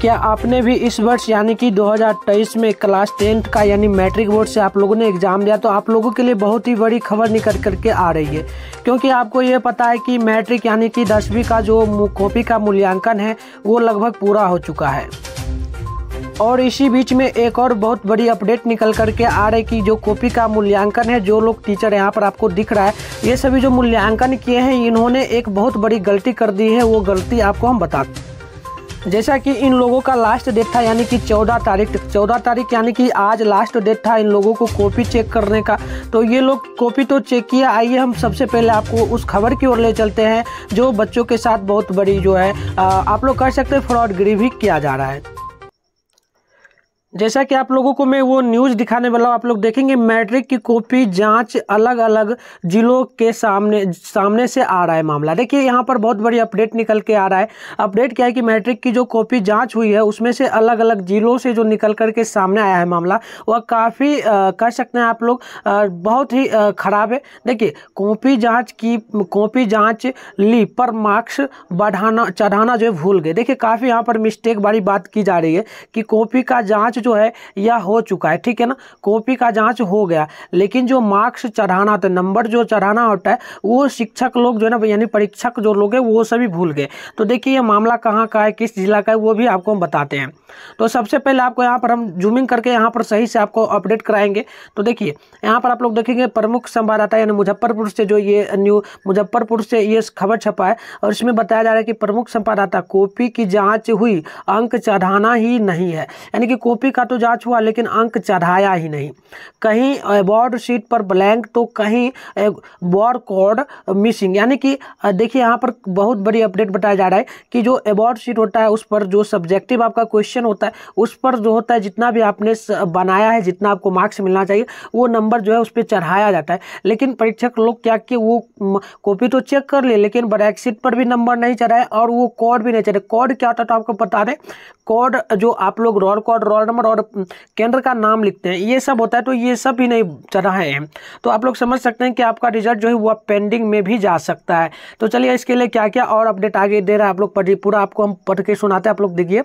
क्या आपने भी इस वर्ष यानी कि 2023 में क्लास टेंथ का यानी मैट्रिक बोर्ड से आप लोगों ने एग्ज़ाम दिया तो आप लोगों के लिए बहुत ही बड़ी खबर निकल करके आ रही है क्योंकि आपको ये पता है कि मैट्रिक यानी कि दसवीं का जो कॉपी का मूल्यांकन है वो लगभग पूरा हो चुका है और इसी बीच में एक और बहुत बड़ी अपडेट निकल करके आ रही कि जो कॉपी का मूल्यांकन है जो लोग टीचर यहाँ पर आपको दिख रहा है ये सभी जो मूल्यांकन किए हैं इन्होंने एक बहुत बड़ी गलती कर दी है वो गलती आपको हम बताते जैसा कि इन लोगों का लास्ट डेट था यानी कि 14 तारीख 14 तारीख यानी कि आज लास्ट डेट था इन लोगों को कॉपी चेक करने का तो ये लोग कॉपी तो चेक किया आइए हम सबसे पहले आपको उस खबर की ओर ले चलते हैं जो बच्चों के साथ बहुत बड़ी जो है आप लोग कह सकते हैं फ्रॉड गिरी भी किया जा रहा है जैसा कि आप लोगों को मैं वो न्यूज़ दिखाने वाला हूँ आप लोग देखेंगे मैट्रिक की कॉपी जांच अलग अलग जिलों के सामने सामने से आ रहा है मामला देखिए यहाँ पर बहुत बड़ी अपडेट निकल के आ रहा है अपडेट क्या है कि मैट्रिक की जो कॉपी जांच हुई है उसमें से अलग अलग जिलों से जो निकल करके सामने आया है मामला वह काफ़ी कह सकते हैं आप लोग आ, बहुत ही ख़राब है देखिए कॉपी जाँच की कॉपी जाँच ली पर मार्क्स बढ़ाना चढ़ाना जो है भूल गए देखिए काफ़ी यहाँ पर मिस्टेक वाली बात की जा रही है कि कॉपी का जाँच जो है यह हो चुका है ठीक है ना कॉपी का जांच हो गया लेकिन जो मार्क्स चढ़ाना होता नंबर जो चढ़ाना होता है वो शिक्षक लोग जो है ना यानी परीक्षक जो लोग हैं वो सभी भूल गए तो देखिए ये मामला कहाँ का है किस जिला का है वो भी आपको हम बताते हैं तो सबसे पहले आपको यहाँ पर हम जूमिंग करके यहाँ पर सही से आपको अपडेट कराएंगे तो देखिए यहाँ पर आप लोग देखेंगे प्रमुख संवाददाता यानी मुजफ्फरपुर से जो ये न्यू मुजफ्फरपुर से ये खबर छपा है और इसमें बताया जा रहा है कि प्रमुख संवाददाता कॉपी की जाँच हुई अंक चढ़ाना ही नहीं है यानी कि कॉपी नौकरी का तो जांच हुआ लेकिन अंक चढ़ाया ही नहीं कहीं अवार्ड शीट पर ब्लैंक तो कहीं वॉर कोड मिसिंग यानी कि देखिए यहाँ पर बहुत बड़ी अपडेट बताया जा रहा है कि जो अवार्ड शीट होता है उस पर जो सब्जेक्टिव आपका क्वेश्चन होता है उस पर जो होता है जितना भी आपने बनाया है जितना आपको मार्क्स मिलना चाहिए वो नंबर जो है उस पर चढ़ाया जाता है लेकिन परीक्षक लोग क्या किए वो कॉपी तो चेक कर लिए लेकिन ब्रैकशीट पर भी नंबर नहीं चढ़ाए और वो कोड भी नहीं चढ़े कोड क्या होता है तो आपको बता दें कोड जो आप लोग roll code roll number number और केंद्र का नाम लिखते हैं ये सब होता है तो ये सब भी नहीं चढ़ाए हैं तो आप लोग समझ सकते हैं कि आपका रिजल्ट जो है वह पेंडिंग में भी जा सकता है तो चलिए इसके लिए क्या क्या और अपडेट आगे दे रहा है आप लोग पूरा आपको हम पढ़ के सुनाते हैं आप लोग देखिए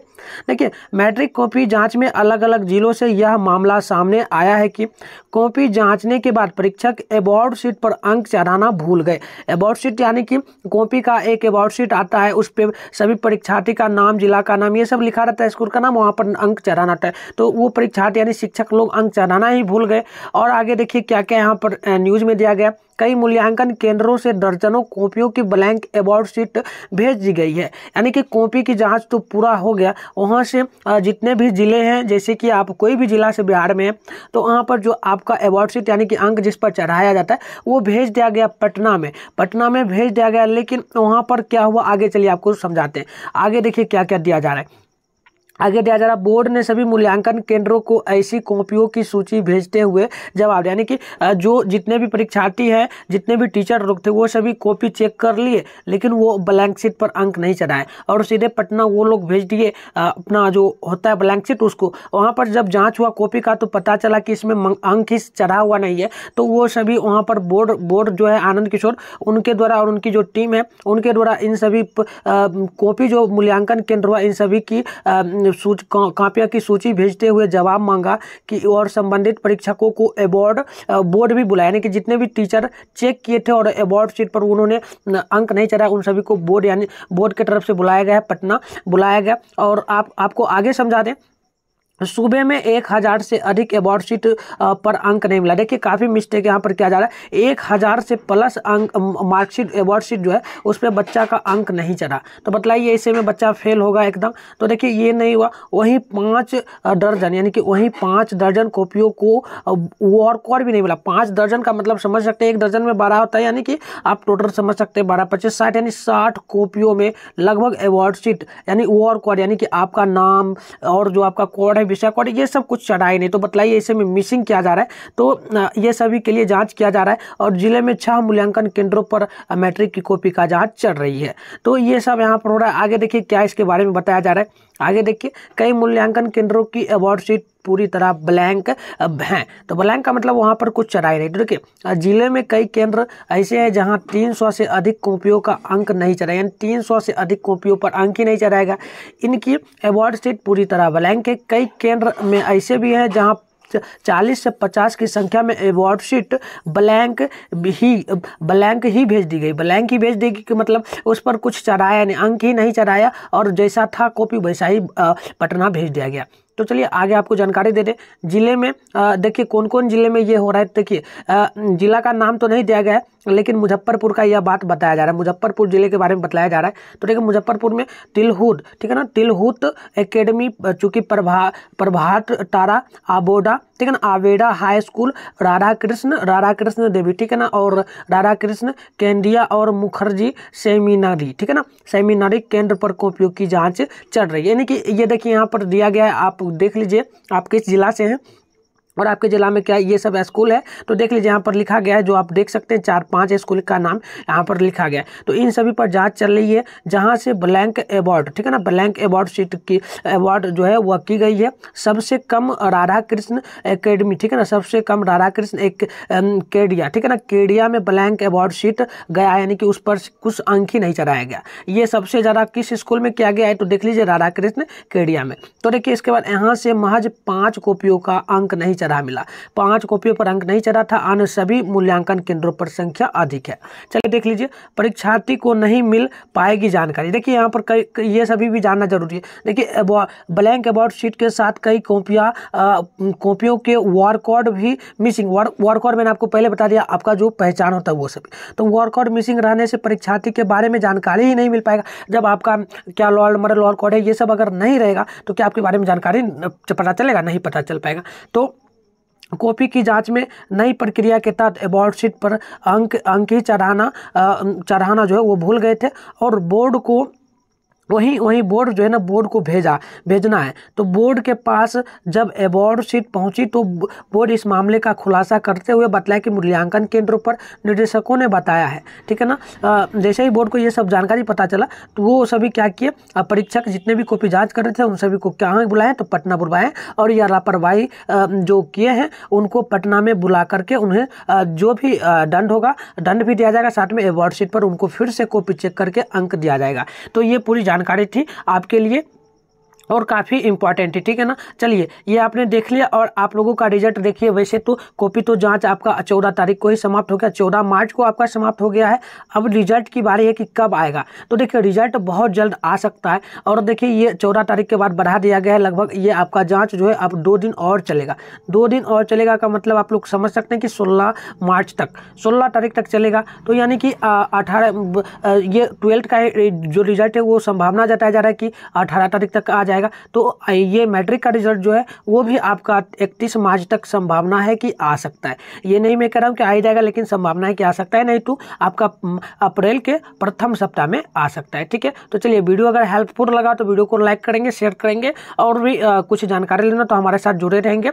देखिए मैट्रिक कॉपी जाँच में अलग अलग जिलों से यह मामला सामने आया है कि कॉपी जाँचने के बाद परीक्षक अवार्ड शीट पर अंक चढ़ाना भूल गए अवार्ड शीट यानी कि कॉपी का एक अवार्ड शीट आता है उस पर सभी परीक्षार्थी का नाम जिला का नाम ये सब लिखा रहता है स्कूल का नाम वहाँ पर अंक चढ़ाना रहता है तो वो परीक्षार्थी यानी शिक्षक लोग अंक चढ़ाना ही भूल गए और आगे देखिए क्या क्या यहाँ पर न्यूज़ में दिया गया कई मूल्यांकन केंद्रों से दर्जनों कॉपियों की ब्लैंक अवार्ड शीट भेज दी गई है यानी कि कॉपी की जांच तो पूरा हो गया वहाँ से जितने भी ज़िले हैं जैसे कि आप कोई भी ज़िला से बिहार में है तो वहाँ पर जो आपका अवार्ड शीट यानी कि अंक जिस पर चढ़ाया जाता है वो भेज दिया गया पटना में पटना में भेज दिया गया लेकिन वहाँ पर क्या हुआ आगे चलिए आपको समझाते हैं आगे देखिए क्या क्या दिया जा रहा है आगे दिया जा रहा बोर्ड ने सभी मूल्यांकन केंद्रों को ऐसी कॉपियों की सूची भेजते हुए जवाब यानी कि जो जितने भी परीक्षार्थी हैं जितने भी टीचर लोग थे वो सभी कॉपी चेक कर लिए लेकिन वो ब्लैंक शीट पर अंक नहीं चढ़ाए और सीधे पटना वो लोग भेज दिए अपना जो होता है ब्लैंक शीट उसको वहाँ पर जब जाँच हुआ कॉपी का तो पता चला कि इसमें अंक ही चढ़ा हुआ नहीं है तो वो सभी वहाँ पर बोर्ड बोर्ड जो है आनंद किशोर उनके द्वारा और उनकी जो टीम है उनके द्वारा इन सभी कॉपी जो मूल्यांकन केंद्र हुआ इन सभी की कापियाँ की सूची भेजते हुए जवाब मांगा कि और संबंधित परीक्षकों को अवॉर्ड बोर्ड भी बुलाया यानी कि जितने भी टीचर चेक किए थे और अवॉर्ड सीट पर उन्होंने अंक नहीं चढ़ा उन सभी को बोर्ड यानी बोर्ड की तरफ से बुलाया गया है पटना बुलाया गया और आप आपको आगे समझा दें सूबे में एक हज़ार से अधिक अवार्ड सीट पर अंक नहीं मिला देखिए काफ़ी मिस्टेक यहाँ पर किया जा रहा है एक हज़ार से प्लस अंक मार्कशीट अवार्ड सीट जो है उस पर बच्चा का अंक नहीं चढ़ा तो बतलाइए ऐसे में बच्चा फेल होगा एकदम तो देखिए ये नहीं हुआ वहीं पाँच दर्जन यानी कि वहीं पाँच दर्जन कॉपियों को वर्क और भी नहीं मिला पाँच दर्जन का मतलब समझ सकते हैं एक दर्जन में बारह होता है यानी कि आप टोटल समझ सकते हैं बारह पच्चीस साठ यानी साठ कॉपियों में लगभग अवार्ड सीट यानी वर्क और यानी कि आपका नाम और जो आपका कोड है फाइव और ये सब कुछ चढ़ाए नहीं तो बताइए इसे में मिसिंग किया जा रहा है तो ये सभी के लिए जांच किया जा रहा है और जिले में छह मूल्यांकन केंद्रों पर मैट्रिक की कॉपी का जाँच चल रही है तो ये सब यहाँ पर हो रहा है आगे देखिए क्या इसके बारे में बताया जा रहा है आगे देखिए कई मूल्यांकन केंद्रों की अवार्ड शीट पूरी तरह ब्लैंक हैं तो ब्लैंक का मतलब वहाँ पर कुछ चढ़ाई नहीं देखिए जिले में कई केंद्र ऐसे हैं जहाँ 300 से अधिक कॉपियों का अंक नहीं चढ़ा यानी तीन से अधिक कॉपियों पर अंक ही नहीं चढ़ाएगा इनकी अवार्ड सीट पूरी तरह ब्लैंक है कई केंद्र में ऐसे भी हैं जहाँ चालीस से पचास की संख्या में अवार्ड शीट ब्लैंक ही ब्लैंक ही भेज दी गई ब्लैंक ही भेज दी गई कि मतलब उस पर कुछ चढ़ाया नहीं अंक ही नहीं चढ़ाया और जैसा था कॉपी वैसा ही पटना भेज दिया गया तो चलिए आगे आपको जानकारी दे दें जिले में देखिए कौन कौन जिले में ये हो रहा है देखिए जिला का नाम तो नहीं दिया गया है लेकिन मुजफ्फरपुर का यह बात बताया जा रहा है मुजफ्फरपुर जिले के बारे में बताया जा रहा है तो देखिए मुजफ्फरपुर में तिलहुत ठीक है ना तिलहुत एकेडमी चूंकि प्रभा प्रभात तारा आबोडा ठीक है ना आवेडा हाई स्कूल राधा कृष्ण राधा कृष्ण देवी ठीक है ना और राधा कृष्ण केंद्रिया और मुखर्जी सेमिनारी ठीक है ना सेमिनारी केंद्र पर कॉपियों की जाँच चल रही है यानी कि ये देखिए यहाँ पर दिया गया है आप देख लीजिए आप किस जिला से हैं और आपके ज़िला में क्या ये सब स्कूल है तो देख लीजिए यहाँ पर लिखा गया है जो आप देख सकते हैं चार पांच स्कूल का नाम यहाँ पर लिखा गया है तो इन सभी पर जांच चल रही है जहाँ से ब्लैंक अवार्ड ठीक है ना ब्लैंक अवार्ड सीट की अवार्ड जो है वह की गई है सबसे कम राधा कृष्ण अकेडमी ठीक है ना सबसे कम राधा कृष्ण एक केडिया ठीक है ना केडिया में ब्लैंक अवार्ड सीट गया यानी कि उस पर कुछ अंक ही नहीं चढ़ाया गया ये सबसे ज़्यादा किस स्कूल में किया गया है तो देख लीजिए राधा कृष्ण केडिया में तो देखिए इसके बाद यहाँ से महज पाँच कॉपियों का अंक नहीं चढ़ा मिला पांच कॉपियों पर अंक नहीं चढ़ा था अन्य सभी मूल्यांकन केंद्रों पर संख्या अधिक है चलिए देख लीजिए परीक्षार्थी को नहीं मिल पाएगी जानकारी देखिए यहाँ पर कई ये सभी भी जानना जरूरी है देखिए ब्लैंक अबाउट शीट के साथ कई कॉपियाँ कॉपियों के वॉरकॉर्ड भी मिसिंग वॉरकॉर्ड मैंने आपको पहले बता दिया आपका जो पहचान होता है वो सभी तो वॉरकॉर्ड मिसिंग रहने से परीक्षार्थी के बारे में जानकारी ही नहीं मिल पाएगा जब आपका क्या लॉ मरल लॉ कॉड है ये सब अगर नहीं रहेगा तो क्या आपके बारे में जानकारी पता चलेगा नहीं पता चल पाएगा तो कॉपी की जांच में नई प्रक्रिया के तहत अवार्ड शीट पर अंक अंक ही चढ़ाना चढ़ाना जो है वो भूल गए थे और बोर्ड को वही वही बोर्ड जो है ना बोर्ड को भेजा भेजना है तो बोर्ड के पास जब अवार्ड सीट पहुंची तो बोर्ड इस मामले का खुलासा करते हुए बताया कि मूल्यांकन केंद्रों पर निर्देशकों ने बताया है ठीक है ना जैसे ही बोर्ड को ये सब जानकारी पता चला तो वो सभी क्या किए परीक्षक जितने भी कॉपी जाँच कर रहे थे उन सभी को कहाँ बुलाएँ तो पटना बुलवाएं और यह लापरवाही जो किए हैं उनको पटना में बुला करके उन्हें जो भी दंड होगा दंड भी दिया जाएगा साथ में अवार्ड सीट पर उनको फिर से कॉपी चेक करके अंक दिया जाएगा तो ये पूरी जानकारी थी आपके लिए और काफ़ी इंपॉर्टेंट है ठीक है ना चलिए ये आपने देख लिया और आप लोगों का रिजल्ट देखिए वैसे तो कॉपी तो जांच आपका चौदह तारीख को ही समाप्त हो गया चौदह मार्च को आपका समाप्त हो गया है अब रिजल्ट की बारी है कि कब आएगा तो देखिए रिजल्ट बहुत जल्द आ सकता है और देखिए ये चौदह तारीख के बाद बढ़ा दिया गया है लगभग ये आपका जाँच जो है अब दो दिन और चलेगा दो दिन और चलेगा का मतलब आप लोग समझ सकते हैं कि सोलह मार्च तक सोलह तारीख तक चलेगा तो यानी कि अठारह ये ट्वेल्थ का जो रिजल्ट है वो संभावना जताया जा रहा है कि अठारह तारीख तक आ जाए जाएगा तो ये मैट्रिक का रिजल्ट जो है वो भी आपका इकतीस मार्च तक संभावना है कि आ सकता है ये नहीं मैं कह रहा हूँ कि आ ही जाएगा लेकिन संभावना है कि आ सकता है नहीं तो आपका अप्रैल के प्रथम सप्ताह में आ सकता है ठीक है तो चलिए वीडियो अगर हेल्पफुल लगा तो वीडियो को लाइक करेंगे शेयर करेंगे और भी कुछ जानकारी लेना तो हमारे साथ जुड़े रहेंगे